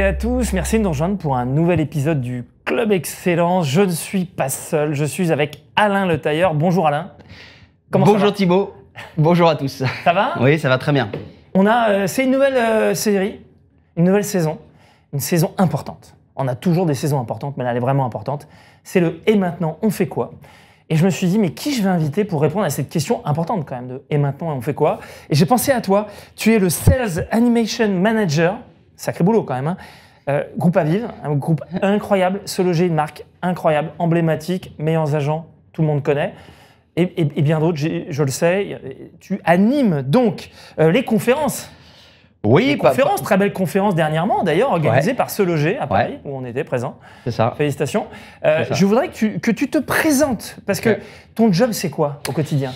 à tous, merci de nous rejoindre pour un nouvel épisode du Club Excellence. Je ne suis pas seul, je suis avec Alain Le Tailleur. Bonjour Alain. Bonjour Thibault. Bonjour à tous. Ça va Oui, ça va très bien. On a, euh, c'est une nouvelle euh, série, une nouvelle saison, une saison importante. On a toujours des saisons importantes, mais là elle est vraiment importante. C'est le et maintenant, on fait quoi et je me suis dit, mais qui je vais inviter pour répondre à cette question importante quand même de Et maintenant, on fait quoi Et j'ai pensé à toi. Tu es le Sales Animation Manager Sacré boulot quand même. Hein. Euh, groupe à vivre, un groupe incroyable, ce une marque incroyable, emblématique, meilleurs agents, tout le monde connaît. Et, bien d'autres, je le sais. Euh, tu animes donc euh, les conférences. Oui, conférences, très belle conférence dernièrement d'ailleurs, organisée par ce à Paris, où on était présent. ça. Félicitations. Je voudrais que tu, te présentes, parce que ton job c'est quoi au quotidien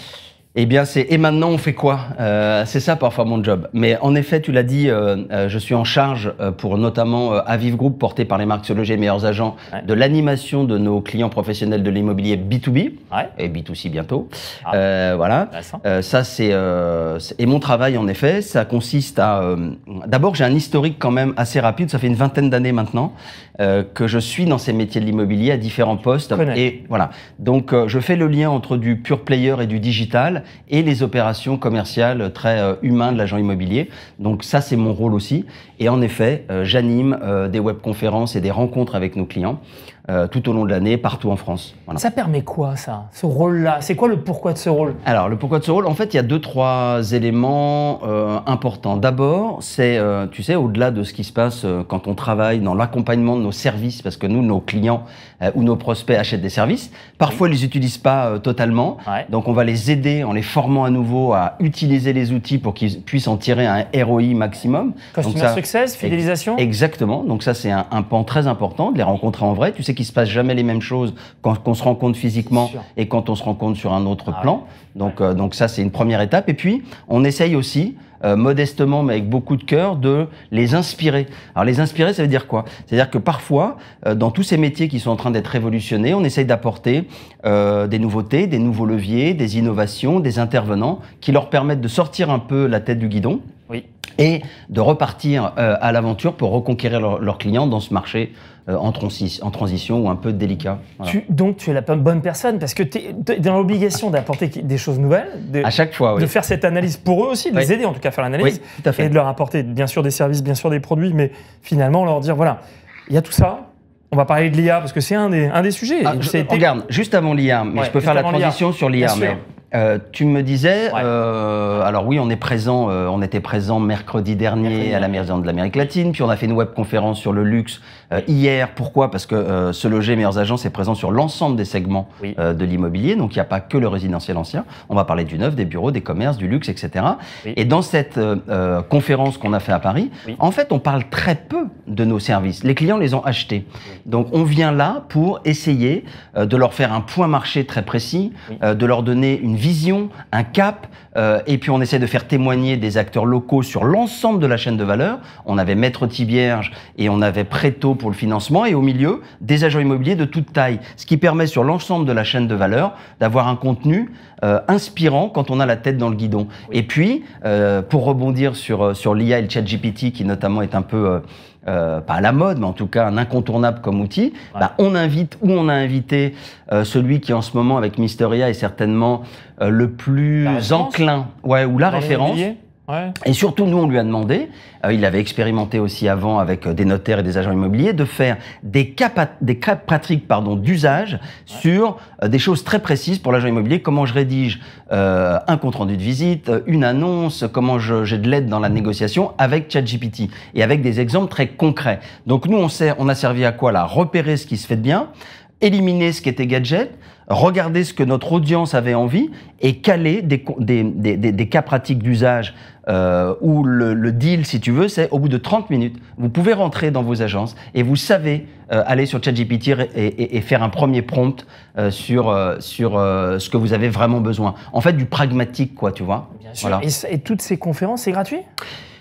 eh bien, c'est et maintenant on fait quoi euh, C'est ça parfois mon job. Mais en effet, tu l'as dit, euh, euh, je suis en charge euh, pour notamment Aviv Group, porté par les marques Sologer et Meilleurs Agents, de l'animation de nos clients professionnels de l'immobilier B2B ouais. et B2C bientôt. Ah. voilà. ça, c'est et mon travail en effet, ça consiste à d'abord j'ai un historique quand même assez rapide. Ça fait une vingtaine d'années maintenant que je suis dans ces métiers de l'immobilier à différents postes et voilà. Donc je fais le lien entre du pure player et du digital et les opérations commerciales très euh, humains de l'agent immobilier. Donc ça, c'est mon rôle aussi. Et en effet, euh, j'anime euh, des webconférences et des rencontres avec nos clients. Euh, tout au long de l'année, partout en France. Ça permet quoi, ça, ce rôle-là C'est quoi le pourquoi de ce rôle Alors, le pourquoi de ce rôle, en fait, il y a deux, trois éléments euh, importants. D'abord, c'est, euh, tu sais, au-delà de ce qui se passe euh, quand on travaille dans l'accompagnement de nos services, parce que nous, nos clients euh, ou nos prospects achètent des services, parfois, ils les utilisent pas totalement. Donc, on va les aider en les formant à nouveau à utiliser les outils pour qu'ils puissent en tirer un ROI maximum. Customer success, fidélisation Exactement. Donc, ça, c'est un, un pan très important de les rencontrer en vrai. Tu sais qu'il se passe jamais les mêmes choses quand on se rencontre physiquement et quand on se rencontre sur un autre ah plan. Donc, euh, donc ça, c'est une première étape. Et puis, on essaye aussi, euh, modestement mais avec beaucoup de cœur, de les inspirer. Alors les inspirer, ça veut dire quoi C'est-à-dire que parfois, euh, dans tous ces métiers qui sont en train d'être révolutionnés, on essaye d'apporter des nouveautés, des nouveaux leviers, des innovations, des intervenants qui leur permettent de sortir un peu la tête du guidon. Et de repartir à l'aventure pour reconquérir leurs clients dans ce marché euh, en, transition ou un peu délicat. donc tu es la bonne personne parce que tu es, dans l'obligation d'apporter des choses nouvelles, de, faire cette analyse pour eux aussi, de les aider en tout cas à faire l'analyse et de leur apporter bien sûr des services, bien sûr des produits, mais finalement leur dire voilà, il y a tout ça, on va parler de l'IA parce que c'est un des, sujets. Ah, juste avant l'IA, mais je peux faire la transition sur l'IA. Euh, tu me disais, euh, alors oui, on est présent, on était présent mercredi dernier à la Maison de l'Amérique latine, puis on a fait une webconférence sur le luxe euh, hier, pourquoi Parce que euh, Se Loger meilleurs agents, est présent sur l'ensemble des segments euh, de l'immobilier, donc il n'y a pas que le résidentiel ancien. On va parler du neuf, des bureaux, des commerces, du luxe, etc. Et dans cette conférence qu'on a fait à Paris, en fait, on parle très peu de nos services. Les clients les ont achetés. Donc on vient là pour essayer de leur faire un point marché très précis, de leur donner une vision, un cap, et puis on essaie de faire témoigner des acteurs locaux sur l'ensemble de la chaîne de valeur. On avait Maître Tibierge et on avait Préto pour le financement et au milieu, des agents immobiliers de toute taille, ce qui permet sur l'ensemble de la chaîne de valeur d'avoir un contenu euh, inspirant quand on a la tête dans le guidon. Et puis, euh, pour rebondir sur, euh, sur l'IA et le chat GPT, qui notamment est un peu... pas à la mode, mais en tout cas un incontournable comme outil, bah, on invite ou on a invité celui qui en ce moment avec Mysteria est certainement le plus enclin, ouais, ou la référence. Et surtout, nous, on lui a demandé, euh, il avait expérimenté aussi avant avec euh, des notaires et des agents immobiliers, de faire des cas, des pratiques pardon, d'usage sur euh, des choses très précises pour l'agent immobilier, comment je rédige un compte-rendu de visite, une annonce, comment j'ai de l'aide dans la négociation avec ChatGPT, et avec des exemples très concrets. Donc nous, on, sait, on a servi à quoi là Repérer ce qui se fait de bien, éliminer ce qui était gadget, regarder ce que notre audience avait envie et caler des, des, cas pratiques d'usage euh, où le, deal, si tu veux, c'est au bout de 30 minutes, vous pouvez rentrer dans vos agences et vous savez euh, aller sur ChatGPT et, et, faire un premier prompt euh, sur, euh, sur ce que vous avez vraiment besoin. En fait, du pragmatique, quoi, tu vois. Bien sûr. Et, et toutes ces conférences, c'est gratuit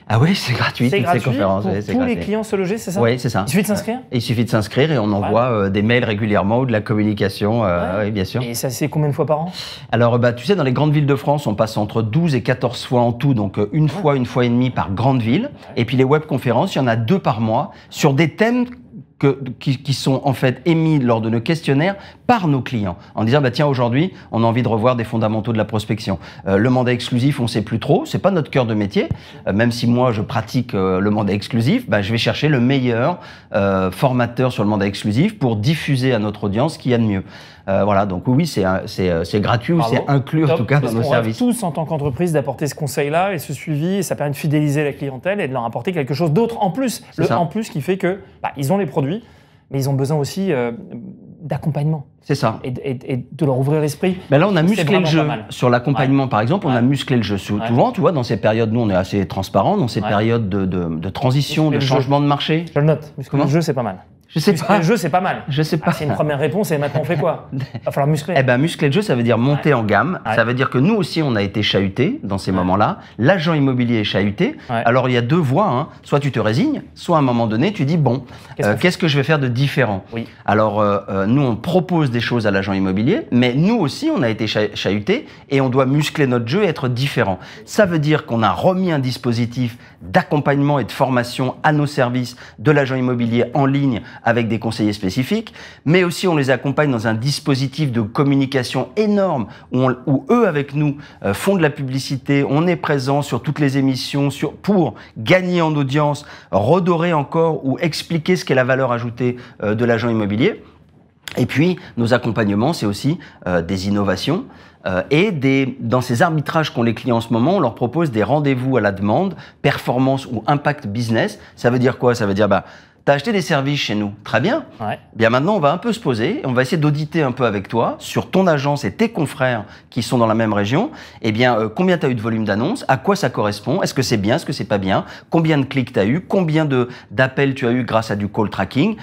ah oui, c'est gratuit, toutes ces conférences. tous les clients se loger, c'est ça Oui, c'est ça. Il suffit de s'inscrire Il suffit de s'inscrire et on envoie euh, des mails régulièrement ou de la communication, euh, bien sûr. Et ça, c'est combien de fois par an Alors, bah, tu sais, dans les grandes villes de France, on passe entre 12 et 14 fois en tout, donc euh, une fois, une fois et demie par grande ville. Et puis les web webconférences, il y en a deux par mois sur des thèmes qui, qui, sont en fait émis lors de nos questionnaires par nos clients en disant bah tiens aujourd'hui on a envie de revoir des fondamentaux de la prospection. Euh, le mandat exclusif on sait plus trop, c'est pas notre cœur de métier. Euh, même si moi je pratique euh, le mandat exclusif, bah, je vais chercher le meilleur formateur sur le mandat exclusif pour diffuser à notre audience ce qu'il y a de mieux. voilà donc oui c'est c'est gratuit ou c'est inclus en tout cas dans nos services. Tous en tant qu'entreprise d'apporter ce conseil là et ce suivi et ça permet de fidéliser la clientèle et de leur apporter quelque chose d'autre en plus. en plus qui fait que bah, ils ont les produits mais ils ont besoin aussi d'accompagnement. C'est ça. Et, de leur ouvrir l'esprit. Mais ben là, on a musclé le jeu. Sur l'accompagnement, par exemple, on a musclé le jeu. Souvent, tu vois, dans ces périodes, nous, on est assez transparent, dans ces périodes de, transition, de changement de marché. Je le note. Muscler le jeu, c'est pas mal. Je sais muscler pas. le jeu, c'est pas mal. Je sais pas. Ah, c'est une première réponse et maintenant on fait quoi Il va falloir muscler. Eh ben, muscler le jeu, ça veut dire monter en gamme. Ça veut dire que nous aussi, on a été chahuté dans ces moments-là. L'agent immobilier est chahuté. Alors, il y a deux voies. Hein. Soit tu te résignes, soit à un moment donné, tu dis bon, qu'est-ce, euh, que, je vais faire de différent oui. Alors, euh, euh, nous, on propose des choses à l'agent immobilier, mais nous aussi, on a été chahuté et on doit muscler notre jeu et être différent. Ça veut dire qu'on a remis un dispositif d'accompagnement et de formation à nos services de l'agent immobilier en ligne avec des conseillers spécifiques, mais aussi on les accompagne dans un dispositif de communication énorme où, eux avec nous euh, font de la publicité, on est présent sur toutes les émissions pour gagner en audience, redorer encore ou expliquer ce qu'est la valeur ajoutée euh, de l'agent immobilier. Et puis, nos accompagnements, c'est aussi euh, des innovations. et des, dans ces arbitrages qu'ont les clients en ce moment, on leur propose des rendez-vous à la demande, performance ou impact business. Ça veut dire quoi Ça veut dire, bah, tu acheté des services chez nous. Très bien. Eh bien maintenant, on va un peu se poser, on va essayer d'auditer un peu avec toi sur ton agence et tes confrères qui sont dans la même région. Eh bien, euh, combien tu as eu de volume d'annonces À quoi ça correspond Est-ce que c'est bien Est-ce que c'est pas bien Combien de clics tu as eu Combien d'appels tu as eu grâce à du call tracking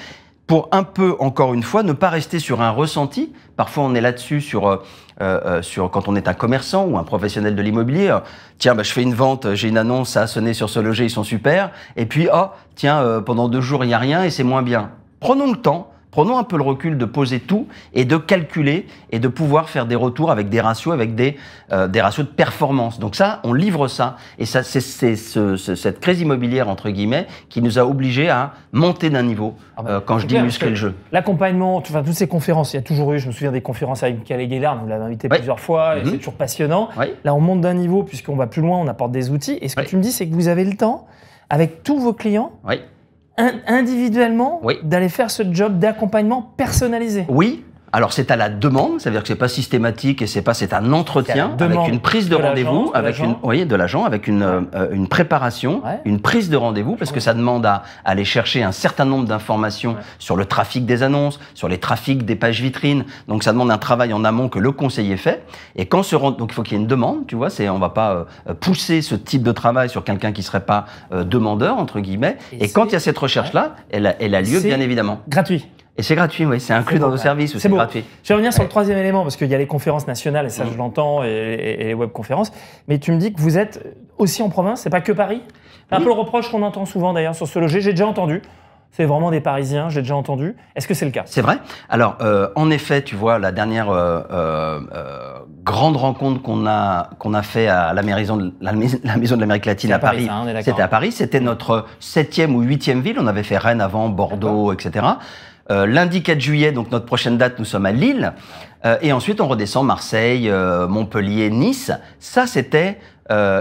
pour un peu, encore une fois, ne pas rester sur un ressenti. Parfois, on est là-dessus sur euh, euh, euh, sur quand on est un commerçant ou un professionnel de l'immobilier. Euh, tiens, bah, je fais une vente, j'ai une annonce, à sonner sur ce loger, ils sont super. Et puis, oh, tiens, pendant deux jours, il n'y a rien et c'est moins bien. Prenons le temps Prenons un peu le recul de poser tout et de calculer et de pouvoir faire des retours avec des ratios, avec des, euh, des ratios de performance. Donc ça, on livre ça. Et ça, c'est cette crise immobilière, entre guillemets, qui nous a obligés à monter d'un niveau ah bah, euh, quand je dis muscler le jeu. L'accompagnement, enfin, toutes ces conférences, il y a toujours eu, je me souviens des conférences avec Michael Aguilar, vous l'avez invité plusieurs fois, mhm. c'est toujours passionnant. Là, on monte d'un niveau puisqu'on va plus loin, on apporte des outils. Et ce que tu me dis, c'est que vous avez le temps, avec tous vos clients, individuellement d'aller faire ce job d'accompagnement personnalisé. Oui, alors c'est à la demande, c'est-à-dire que c'est pas systématique et c'est pas c'est un entretien avec une prise de, rendez-vous, avec une voyez de l'agent, avec une euh, une préparation, une prise de rendez-vous parce que ça demande à, aller chercher un certain nombre d'informations sur le trafic des annonces, sur les trafics des pages vitrines. Donc ça demande un travail en amont que le conseiller fait et quand se rend donc il faut qu'il y ait une demande, tu vois, c'est on va pas euh, pousser ce type de travail sur quelqu'un qui serait pas euh, demandeur entre guillemets et, quand il y a cette recherche là, elle, elle a lieu bien évidemment. Gratuit. Et c'est gratuit, oui, c'est inclus dans nos services, c'est gratuit. Je vais revenir sur le troisième élément, parce qu'il y a les conférences nationales, et ça je mm. l'entends, et, les webconférences. Mais tu me dis que vous êtes aussi en province, c'est pas que Paris Un peu le reproche qu'on entend souvent d'ailleurs sur ce loger, j'ai déjà entendu. C'est vraiment des Parisiens, j'ai déjà entendu. Est-ce que c'est le cas C'est vrai. Alors, euh, en effet, tu vois, la dernière euh, euh, grande rencontre qu'on a qu'on a fait à la maison de la, maison de l'Amérique latine à Paris, hein, c'était à Paris. C'était notre septième ou huitième ville. On avait fait Rennes avant, Bordeaux, etc. Euh, lundi 4 juillet, donc notre prochaine date, nous sommes à Lille. Euh, et ensuite, on redescend Marseille, euh, Montpellier, Nice. Ça, c'était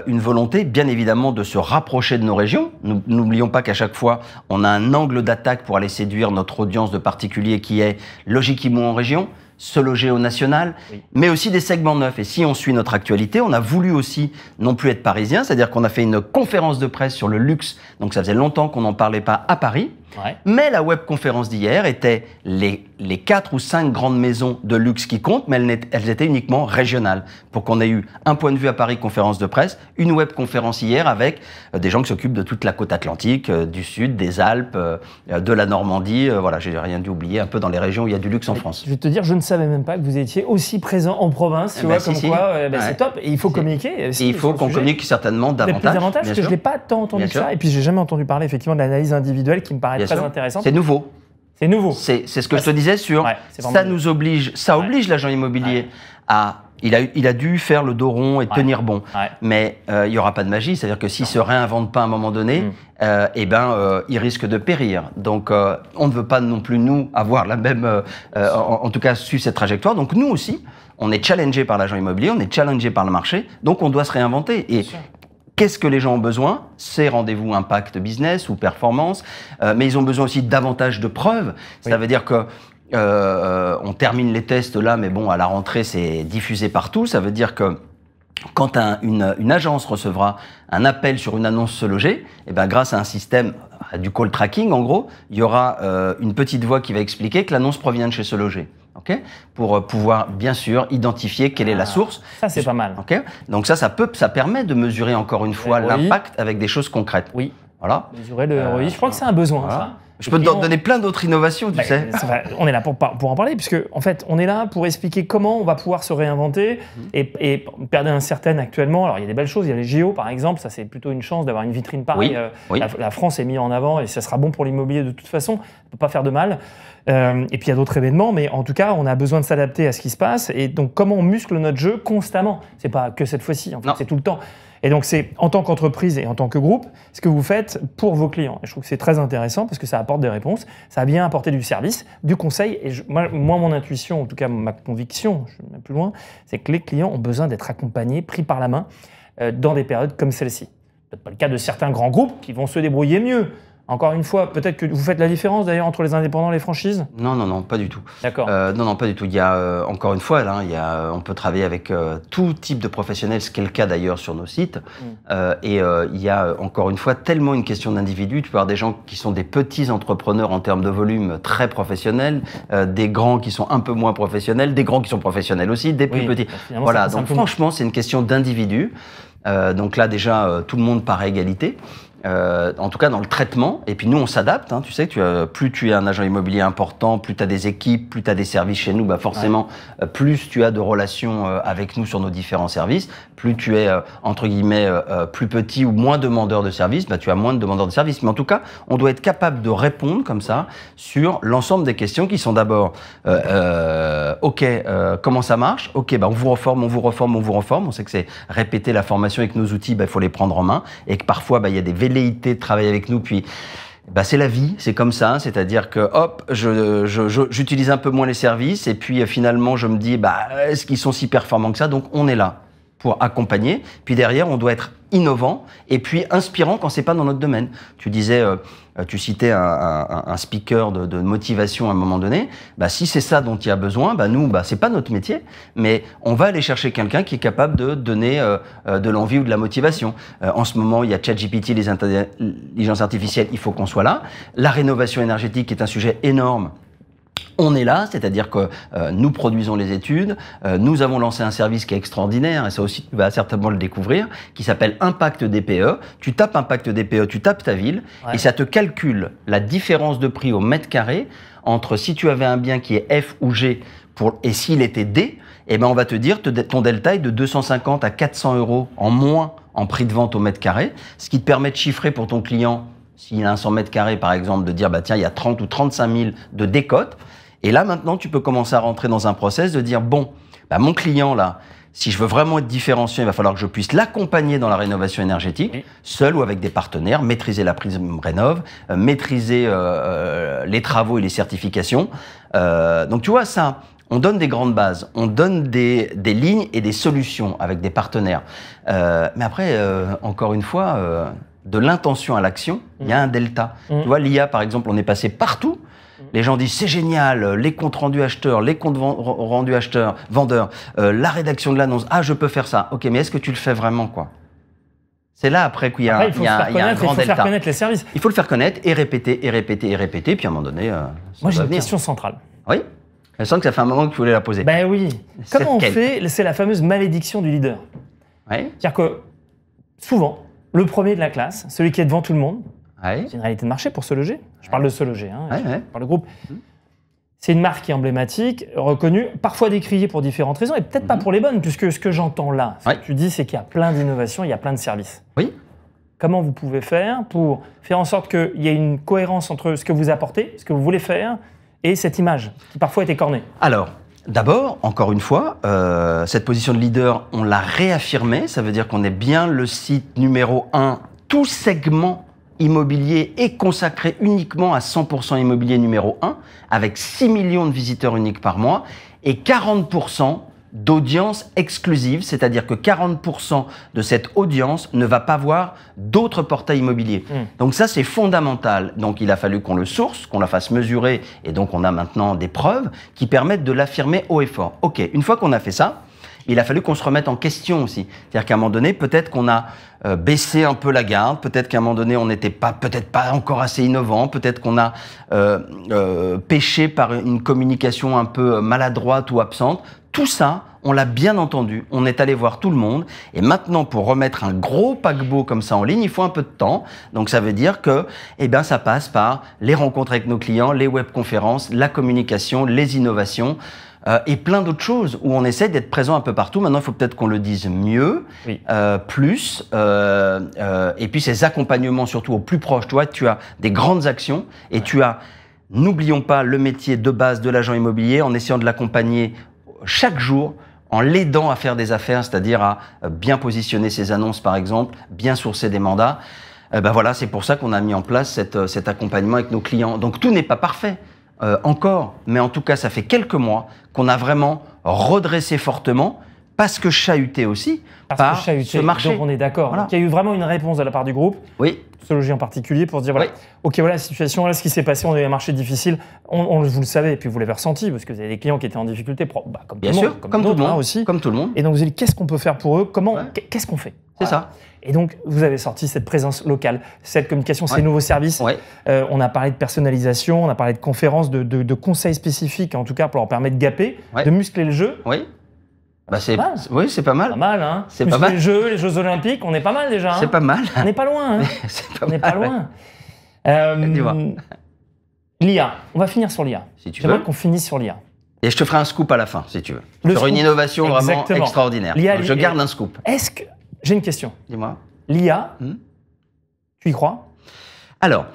une volonté, bien évidemment, de se rapprocher de nos régions. N'oublions pas qu'à chaque fois, on a un angle d'attaque pour aller séduire notre audience de particuliers qui est logiquement en région, se loger au national, mais aussi des segments neufs. Et si on suit notre actualité, on a voulu aussi non plus être parisien, c'est-à-dire qu'on a fait une conférence de presse sur le luxe, donc ça faisait longtemps qu'on n'en parlait pas à Paris. Mais la webconférence d'hier était les, les quatre ou cinq grandes maisons de luxe qui comptent, mais elles, étaient uniquement régionales. Pour qu'on ait eu un point de vue à Paris conférence de presse, une webconférence hier avec euh, des gens qui s'occupent de toute la côte atlantique, euh, du sud, des Alpes, euh, de la Normandie. voilà, j'ai rien dû oublier, un peu dans les régions où il y a du luxe en France. Je vais te dire, je ne savais même pas que vous étiez aussi présent en province, tu eh ben vois, comme quoi, eh ben c'est top. Et il faut communiquer. il faut qu'on communique certainement davantage. davantage, parce que je ne l'ai pas tant entendu que ça. Et puis, j'ai jamais entendu parler effectivement de l'analyse individuelle qui me paraît c'est très C'est nouveau. C'est nouveau. C'est ce que je te disais sur ça nous oblige, ça oblige l'agent immobilier à. Il a, il a dû faire le dos rond et tenir bon. Mais euh, il n'y aura pas de magie. C'est-à-dire que s'il ne se réinvente pas à un moment donné, mm. euh, eh ben, euh, il risque de périr. Donc, on ne veut pas non plus, nous, avoir la même. En, tout cas, suivre cette trajectoire. Donc, nous aussi, on est challengé par l'agent immobilier, on est challengé par le marché. Donc, on doit se réinventer. Et Qu'est-ce que les gens ont besoin C'est rendez-vous impact business ou performance, euh, mais ils ont besoin aussi davantage de preuves. Ça veut dire que euh, euh, on termine les tests là, mais bon, à la rentrée, c'est diffusé partout. Ça veut dire que quand une, agence recevra un appel sur une annonce se loger, et eh ben grâce à un système du call tracking, en gros, il y aura une petite voix qui va expliquer que l'annonce provient de chez se loger pour euh, pouvoir bien sûr identifier quelle est la ah, source. Ça c'est pas mal. Donc ça, ça peut, ça permet de mesurer encore une fois l'impact avec des choses concrètes. Oui. Voilà. Mesurer le ROI. Euh, Je crois que c'est un besoin. Je peux te donner plein d'autres innovations, tu sais. on est là pour, en parler, puisque en fait, on est là pour expliquer comment on va pouvoir se réinventer mhm. et, perdre un certain actuellement. Alors, il y a des belles choses, il y a les JO par exemple, ça c'est plutôt une chance d'avoir une vitrine pareille. Euh, la, France est mise en avant et ça sera bon pour l'immobilier de toute façon, ne peut pas faire de mal. Euh, et puis il y a d'autres événements, mais en tout cas, on a besoin de s'adapter à ce qui se passe. Et donc, comment on muscle notre jeu constamment Ce n'est pas que cette fois-ci, en fait, c'est tout le temps. Et donc, c'est en tant qu'entreprise et en tant que groupe, ce que vous faites pour vos clients. Et je trouve que c'est très intéressant parce que ça apporte des réponses, ça a bien apporté du service, du conseil. Et moi, mon intuition, en tout cas ma conviction, je vais plus loin, c'est que les clients ont besoin d'être accompagnés, pris par la main, euh, dans des périodes comme celle-ci. Ce n'est pas le cas de certains grands groupes qui vont se débrouiller mieux encore une fois, peut-être que vous faites la différence d'ailleurs entre les indépendants et les franchises Non, non, non, pas du tout. D'accord. Euh, non, non, pas du tout. Il y a, euh, encore une fois, là, il y a, euh, on peut travailler avec tout type de professionnels, ce qui est le cas d'ailleurs sur nos sites. Mm. et il y a, encore une fois, tellement une question d'individu. Tu peux avoir des gens qui sont des petits entrepreneurs en termes de volume très professionnels, des grands qui sont un peu moins professionnels, des grands qui sont professionnels aussi, des plus petits. Bah, voilà, donc franchement, c'est une question d'individu. donc là déjà, tout le monde par égalité. Euh, en tout cas dans le traitement. Et puis nous, on s'adapte. Hein. tu sais, tu as, plus tu es un agent immobilier important, plus tu as des équipes, plus tu as des services chez nous, bah forcément, euh, plus tu as de relations euh, avec nous sur nos différents services, plus tu es, entre guillemets, plus petit ou moins demandeur de services, bah, tu as moins de demandeurs de services. Mais en tout cas, on doit être capable de répondre comme ça sur l'ensemble des questions qui sont d'abord, OK, comment ça marche OK, bah, on vous reforme, on vous reforme, on vous reforme. On sait que c'est répéter la formation avec nos outils, il bah, faut les prendre en main. Et que parfois, bah, il y a des de travailler avec nous, puis bah, c'est la vie, c'est comme ça, c'est-à-dire que hop, j'utilise un peu moins les services et puis euh, finalement je me dis bah est-ce qu'ils sont si performants que ça Donc on est là pour accompagner. Puis derrière, on doit être innovant et puis inspirant quand c'est pas dans notre domaine. Tu disais, euh, tu citais un, speaker de, motivation à un moment donné. Bah, si c'est ça dont il y a besoin, bah, nous, bah, c'est pas notre métier, mais on va aller chercher quelqu'un qui est capable de donner euh, euh, de l'envie ou de la motivation. en ce moment, il y a ChatGPT, intelligences artificielles, il faut qu'on soit là. La rénovation énergétique est un sujet énorme on est là, c'est-à-dire que euh, nous produisons les études, euh, nous avons lancé un service qui est extraordinaire, et ça aussi tu vas certainement le découvrir, qui s'appelle Impact DPE. Tu tapes Impact DPE, tu tapes ta ville, et ça te calcule la différence de prix au mètre carré entre si tu avais un bien qui est F ou G, pour, et s'il était D, et eh ben on va te dire ton delta est de 250 à 400 euros en moins en prix de vente au mètre carré, ce qui te permet de chiffrer pour ton client s'il a un 100 mètres carrés par exemple, de dire bah tiens, il y a 30 ou 35 000 de décote. Et là maintenant, tu peux commencer à rentrer dans un process de dire bon, bah, mon client là, si je veux vraiment être différencié, il va falloir que je puisse l'accompagner dans la rénovation énergétique, seul ou avec des partenaires, maîtriser la prise rénov, euh, maîtriser euh, euh, les travaux et les certifications. donc tu vois ça. On donne des grandes bases, on donne des, des lignes et des solutions avec des partenaires. mais après, encore une fois, de l'intention à l'action, il y a un mm. delta. Tu mm. vois, l'IA, par exemple, on est passé partout. Mm. Les gens disent c'est génial, euh, les comptes rendus acheteurs, les comptes rendus acheteurs, vendeurs, euh, la rédaction de l'annonce. Ah, je peux faire ça. Ok, mais est-ce que tu le fais vraiment, quoi c'est là après qu'il y a, un grand il faut le faire connaître les services. Il faut le faire connaître et répéter et répéter et répéter. Puis à un moment donné, euh, moi j'ai une question centrale. Oui. Je sens que ça fait un moment que tu voulais la poser. Ben oui. Comment on fait C'est la fameuse malédiction du leader. Oui. C'est-à-dire que souvent, le premier de la classe, celui qui est devant tout le monde. C'est une réalité de marché pour se loger. Je parle de se loger, hein, ouais, par le groupe. Mhm. C'est une marque qui emblématique, reconnue, parfois décriée pour différentes raisons, et peut-être pas mhm. pour les bonnes, puisque ce que j'entends là, ce que tu dis, c'est qu'il y a plein d'innovations, il y a plein de services. Oui. Comment vous pouvez faire pour faire en sorte qu'il y ait une cohérence entre ce que vous apportez, ce que vous voulez faire, et cette image, qui parfois était cornée Alors, D'abord, encore une fois, euh, cette position de leader, on l'a réaffirmée, ça veut dire qu'on est bien le site numéro 1, tout segment immobilier est consacré uniquement à 100% immobilier numéro 1, avec 6 millions de visiteurs uniques par mois et 40% d'audience exclusive, c'est-à-dire que 40% de cette audience ne va pas voir d'autres portails immobiliers. Hmm. Donc ça, c'est fondamental. Donc il a fallu qu'on le source, qu'on la fasse mesurer, et donc on a maintenant des preuves qui permettent de l'affirmer haut et fort. Ok, une fois qu'on a fait ça, il a fallu qu'on se remette en question aussi. C'est-à-dire qu'à un moment donné, peut-être qu'on a euh, baissé un peu la garde, peut-être qu'à un moment donné, on n'était pas, peut-être pas encore assez innovant, peut-être qu'on a euh, euh, pêché par une communication un peu maladroite ou absente. Tout ça, on l'a bien entendu, on est allé voir tout le monde, et maintenant pour remettre un gros paquebot comme ça en ligne, il faut un peu de temps. Donc ça veut dire que, eh bien, ça passe par les rencontres avec nos clients, les webconférences, la communication, les innovations. Euh, et plein d'autres choses où on essaie d'être présent un peu partout. Maintenant, il faut peut-être qu'on le dise mieux, euh, plus. Euh, et puis ces accompagnements, surtout au plus proche. Toi, tu as des grandes actions et tu as N'oublions pas le métier de base de l'agent immobilier en essayant de l'accompagner chaque jour en l'aidant à faire des affaires, c'est-à-dire à euh, bien positionner ses annonces par exemple, bien sourcer des mandats. Eh ben voilà, c'est pour ça qu'on a mis en place euh, cet accompagnement avec nos clients. Donc tout n'est pas parfait euh, encore, mais en tout cas ça fait quelques mois qu'on a vraiment redressé fortement parce que chahuté aussi parce que chahuté, ce marché. Donc on est d'accord. Il y a eu vraiment une réponse de la part du groupe. Oui en particulier pour se dire voilà, ok, voilà la situation, ce qui s'est passé, on eu un marché difficile, on, vous le savez, et puis vous l'avez ressenti, parce que vous avez des clients qui étaient en difficulté, bah, comme, Bien tout, sûr, comme, tout le hein, monde, aussi. Comme tout le monde. Et donc vous dites qu'est-ce qu'on peut faire pour eux, comment, qu'est-ce qu'on fait C'est ça. Et donc, vous avez sorti cette présence locale, cette communication, ces nouveaux services. Euh, on a parlé de personnalisation, on a parlé de conférences, de, de, conseils spécifiques, en tout cas pour leur permettre de gaper, de muscler le jeu. Bah c'est oui, c'est pas mal. Pas mal hein. C'est pas mal. Les jeux, les Jeux Olympiques, on est pas mal déjà. Hein. C'est pas mal. On n'est pas loin. Hein. on n'est pas loin. Euh, L'IA. On va finir sur l'IA. Si tu veux. qu'on finisse sur l'IA. Et je te ferai un scoop à la fin, si tu veux. Le sur une innovation vraiment extraordinaire. je garde un scoop. Est-ce que j'ai une question Dis-moi. L'IA, hmm. tu y crois Alors.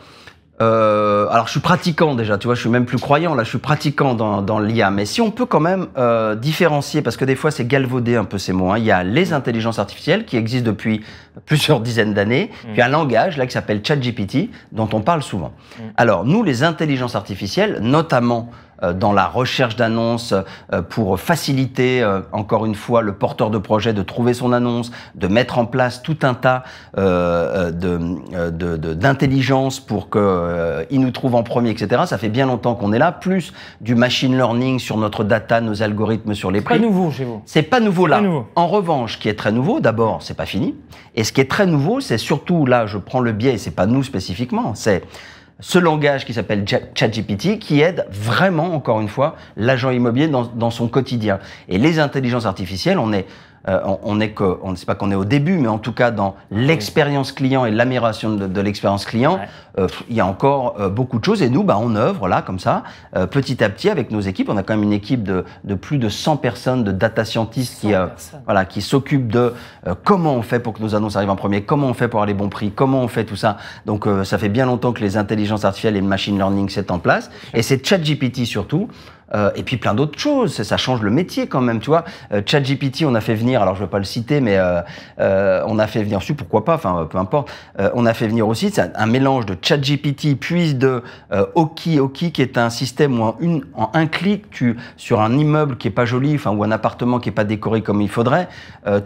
Euh, alors, je suis pratiquant déjà, tu vois, je suis même plus croyant, là, je suis pratiquant dans, l'IA. Mais si on peut quand même euh, différencier, parce que des fois, c'est galvaudé un peu ces mots. Hein. Il y a les intelligences artificielles qui existent depuis plusieurs dizaines d'années, mm. puis un langage, là, qui s'appelle ChatGPT, dont on parle souvent. Mm. Alors, nous, les intelligences artificielles, notamment euh, dans la recherche d'annonces euh, pour faciliter, euh, encore une fois, le porteur de projet de trouver son annonce, de mettre en place tout un tas d'intelligence de, de, de, pour qu'il nous trouve en premier, etc. Ça fait bien longtemps qu'on est là, plus du machine learning sur notre data, nos algorithmes, sur les prix. C'est pas nouveau chez vous. C'est pas nouveau là. En revanche, ce qui est très nouveau, d'abord, c'est pas fini. Et ce qui est très nouveau, c'est surtout là, je prends le biais, et c'est pas nous spécifiquement, c'est ce langage qui s'appelle ChatGPT, qui aide vraiment, encore une fois, l'agent immobilier dans, son quotidien. Et les intelligences artificielles, on est euh, on, que, on ne sait pas qu'on est au début, mais en tout cas dans l'expérience client et l'amélioration de, l'expérience client, euh, il y a encore euh, beaucoup de choses. Et nous, bah, on œuvre là comme ça, petit à petit avec nos équipes. On a quand même une équipe de, plus de 100 personnes de data scientists qui, voilà, qui s'occupent de comment on fait pour que nos annonces arrivent en premier, comment on fait pour avoir les bons prix, comment on fait tout ça. Donc ça fait bien longtemps que les intelligences artificielles et le machine learning c'est en place. Et c'est ChatGPT surtout euh, et puis plein d'autres choses. Ça change le métier quand même, tu vois. Euh, ChatGPT, on a fait venir, alors je ne vais pas le citer, mais euh, on a fait venir, pourquoi pas, enfin peu importe. on a fait venir aussi C'est un mélange de ChatGPT puis de Oki Oki, qui est un système où en, une, en un clic, tu sur un immeuble qui est pas joli, enfin ou un appartement qui est pas décoré comme il faudrait,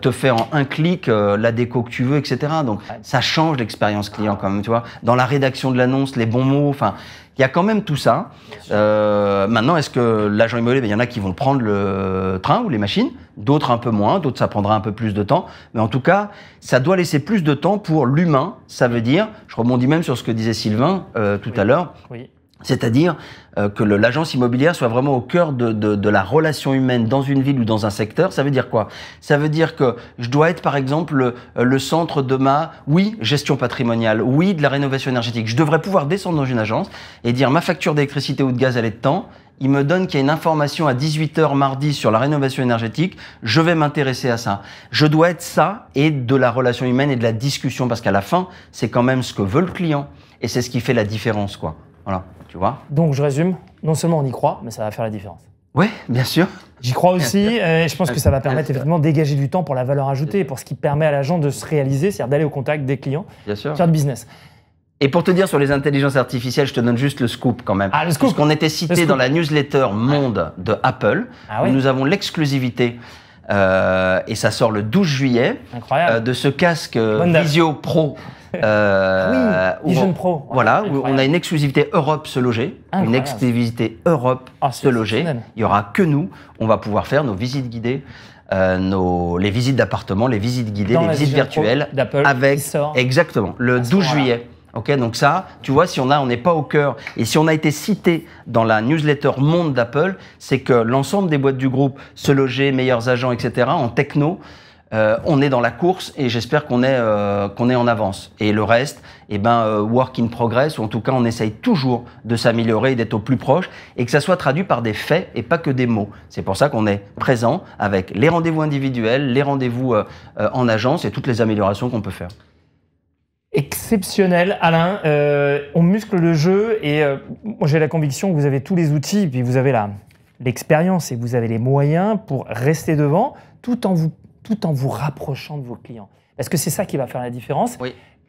te fait en un clic la déco que tu veux, etc. Donc ça change l'expérience client quand même, tu vois. Dans la rédaction de l'annonce, les bons mots, enfin il y a quand même tout ça. Euh, maintenant, est-ce que l'agent immobilier, il ben, y en a qui vont prendre le train ou les machines, d'autres un peu moins, d'autres ça prendra un peu plus de temps. Mais en tout cas, ça doit laisser plus de temps pour l'humain. Ça veut dire, je rebondis même sur ce que disait Sylvain euh, tout à l'heure. Oui c'est-à-dire euh, que l'agence immobilière soit vraiment au cœur de, la relation humaine dans une ville ou dans un secteur. Ça veut dire quoi Ça veut dire que je dois être, par exemple, euh, le, centre de ma, oui, gestion patrimoniale, oui, de la rénovation énergétique. Je devrais pouvoir descendre dans une agence et dire ma facture d'électricité ou de gaz, elle est de temps. Il me donne qu'il y a une information à 18h mardi sur la rénovation énergétique. Je vais m'intéresser à ça. Je dois être ça et de la relation humaine et de la discussion parce qu'à la fin, c'est quand même ce que veut le client et c'est ce qui fait la différence, quoi. Voilà. Donc je résume, non seulement on y croit, mais ça va faire la différence. Oui, bien sûr. J'y crois aussi, euh, et je pense que ça va permettre effectivement de dégager du temps pour la valeur ajoutée, pour ce qui permet à l'agent de se réaliser, c'est-à-dire d'aller au contact des clients, faire du business. Et pour te dire sur les intelligences artificielles, je te donne juste le scoop quand même. Ah, le scoop Parce qu'on était cité dans la newsletter Monde de Apple, ah où nous avons l'exclusivité euh, et ça sort le 12 juillet. Euh, de ce casque euh, Visio Pro. Vision Pro. Voilà, où on a une exclusivité Europe se loger, une exclusivité Europe ah, se loger. Il n'y aura que nous. On va pouvoir faire nos visites guidées. les visites d'appartements, les visites guidées, les visites virtuelles avec exactement le 12 ah, juillet donc ça, tu vois, si on a, on n'est pas au cœur, et si on a été cité dans la newsletter Monde d'Apple, c'est que l'ensemble des boîtes du groupe, Se Loger, Meilleurs Agents, etc., en techno, euh, on est dans la course et j'espère qu'on est, euh, qu'on est en avance. Et le reste, eh ben, euh, work in progress, ou en tout cas, on essaye toujours de s'améliorer et d'être au plus proche et que ça soit traduit par des faits et pas que des mots. C'est pour ça qu'on est présent avec les rendez-vous individuels, les rendez-vous en agence et toutes les améliorations qu'on peut faire exceptionnel, Alain. Euh, on muscle le jeu et euh, moi j'ai la conviction que vous avez tous les outils, puis vous avez l'expérience et vous avez les moyens pour rester devant tout en vous, tout en vous rapprochant de vos clients. Parce que c'est ça qui va faire la différence.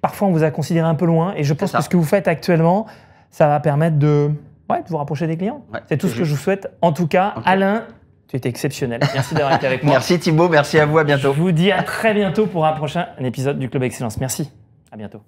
Parfois, on vous a considéré un peu loin et je pense que ce que vous faites actuellement, ça va permettre de, ouais, de vous rapprocher des clients. c'est tout ce que je vous souhaite. En tout cas, Alain, tu étais exceptionnel. Merci d'avoir été avec moi. Merci Thibaut, merci à vous, à bientôt. Je vous dis à très bientôt pour un prochain épisode du Club Excellence. Merci. À bientôt.